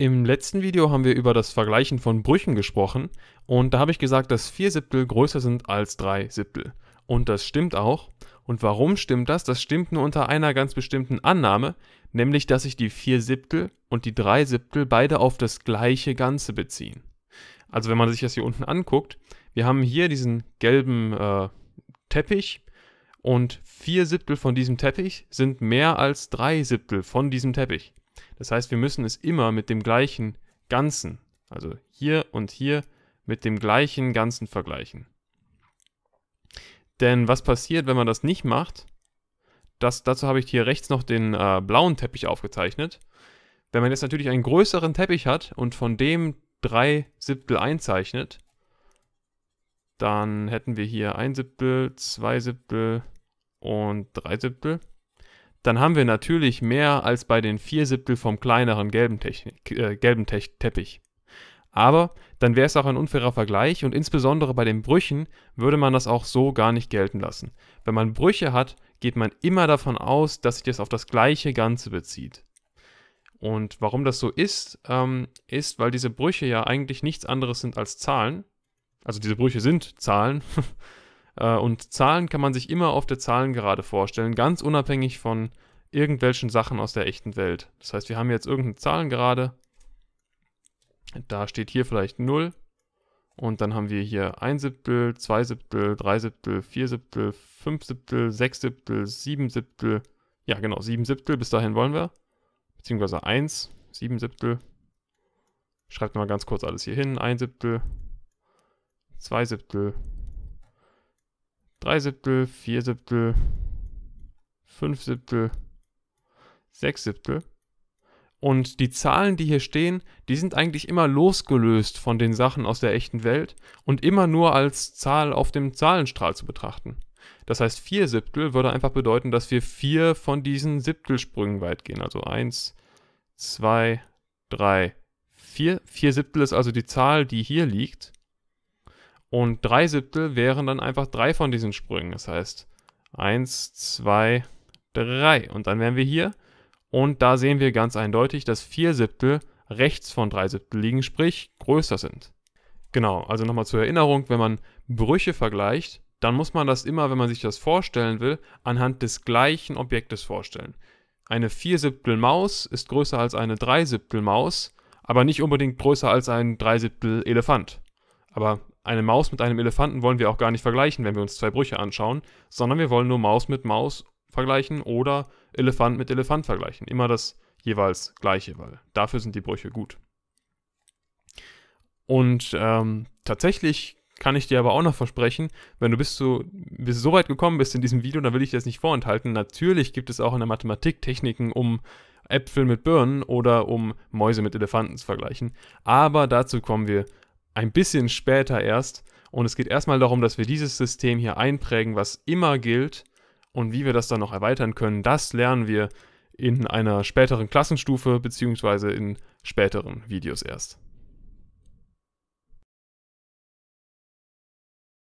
Im letzten Video haben wir über das Vergleichen von Brüchen gesprochen und da habe ich gesagt, dass 4 Siebtel größer sind als 3 Siebtel. Und das stimmt auch. Und warum stimmt das? Das stimmt nur unter einer ganz bestimmten Annahme, nämlich dass sich die 4 Siebtel und die 3 Siebtel beide auf das gleiche Ganze beziehen. Also wenn man sich das hier unten anguckt, wir haben hier diesen gelben äh, Teppich und 4 Siebtel von diesem Teppich sind mehr als 3 Siebtel von diesem Teppich. Das heißt, wir müssen es immer mit dem gleichen Ganzen, also hier und hier, mit dem gleichen Ganzen vergleichen. Denn was passiert, wenn man das nicht macht? Das, dazu habe ich hier rechts noch den äh, blauen Teppich aufgezeichnet. Wenn man jetzt natürlich einen größeren Teppich hat und von dem drei Siebtel einzeichnet, dann hätten wir hier ein Siebtel, zwei Siebtel und drei Siebtel dann haben wir natürlich mehr als bei den vier Siebtel vom kleineren gelben, Technik, äh, gelben Te Teppich. Aber dann wäre es auch ein unfairer Vergleich und insbesondere bei den Brüchen würde man das auch so gar nicht gelten lassen. Wenn man Brüche hat, geht man immer davon aus, dass sich das auf das gleiche Ganze bezieht. Und warum das so ist, ähm, ist, weil diese Brüche ja eigentlich nichts anderes sind als Zahlen. Also diese Brüche sind Zahlen. Äh, und Zahlen kann man sich immer auf der Zahlengerade vorstellen, ganz unabhängig von irgendwelchen Sachen aus der echten Welt. Das heißt, wir haben jetzt irgendeine Zahlengerade. Da steht hier vielleicht 0. Und dann haben wir hier 1 Siebtel, 2 Siebtel, 3 Siebtel, 4 Siebtel, 5 Siebtel, 6 Siebtel, 7 Siebtel. Ja, genau, 7 Siebtel, bis dahin wollen wir. Beziehungsweise 1, 7 Siebtel. Schreibt mal ganz kurz alles hier hin. 1 Siebtel, 2 Siebtel, 3 Siebtel, 4 Siebtel, 5 Siebtel, 6 Siebtel. Und die Zahlen, die hier stehen, die sind eigentlich immer losgelöst von den Sachen aus der echten Welt und immer nur als Zahl auf dem Zahlenstrahl zu betrachten. Das heißt, 4 Siebtel würde einfach bedeuten, dass wir 4 von diesen Siebtelsprüngen weit gehen. Also 1, 2, 3, 4. 4 Siebtel ist also die Zahl, die hier liegt. Und drei Siebtel wären dann einfach drei von diesen Sprüngen. Das heißt, eins, zwei, drei. Und dann wären wir hier. Und da sehen wir ganz eindeutig, dass vier Siebtel rechts von drei Siebtel liegen, sprich größer sind. Genau, also nochmal zur Erinnerung, wenn man Brüche vergleicht, dann muss man das immer, wenn man sich das vorstellen will, anhand des gleichen Objektes vorstellen. Eine 4 Siebtel Maus ist größer als eine 3 Siebtel Maus, aber nicht unbedingt größer als ein 3 Siebtel Elefant. Aber eine Maus mit einem Elefanten wollen wir auch gar nicht vergleichen, wenn wir uns zwei Brüche anschauen, sondern wir wollen nur Maus mit Maus vergleichen oder Elefant mit Elefant vergleichen. Immer das jeweils gleiche, weil dafür sind die Brüche gut. Und ähm, tatsächlich kann ich dir aber auch noch versprechen, wenn du bis, zu, bis so weit gekommen bist in diesem Video, dann will ich dir das nicht vorenthalten. Natürlich gibt es auch in der Mathematik Techniken, um Äpfel mit Birnen oder um Mäuse mit Elefanten zu vergleichen. Aber dazu kommen wir ein bisschen später erst. Und es geht erstmal darum, dass wir dieses System hier einprägen, was immer gilt. Und wie wir das dann noch erweitern können, das lernen wir in einer späteren Klassenstufe bzw. in späteren Videos erst.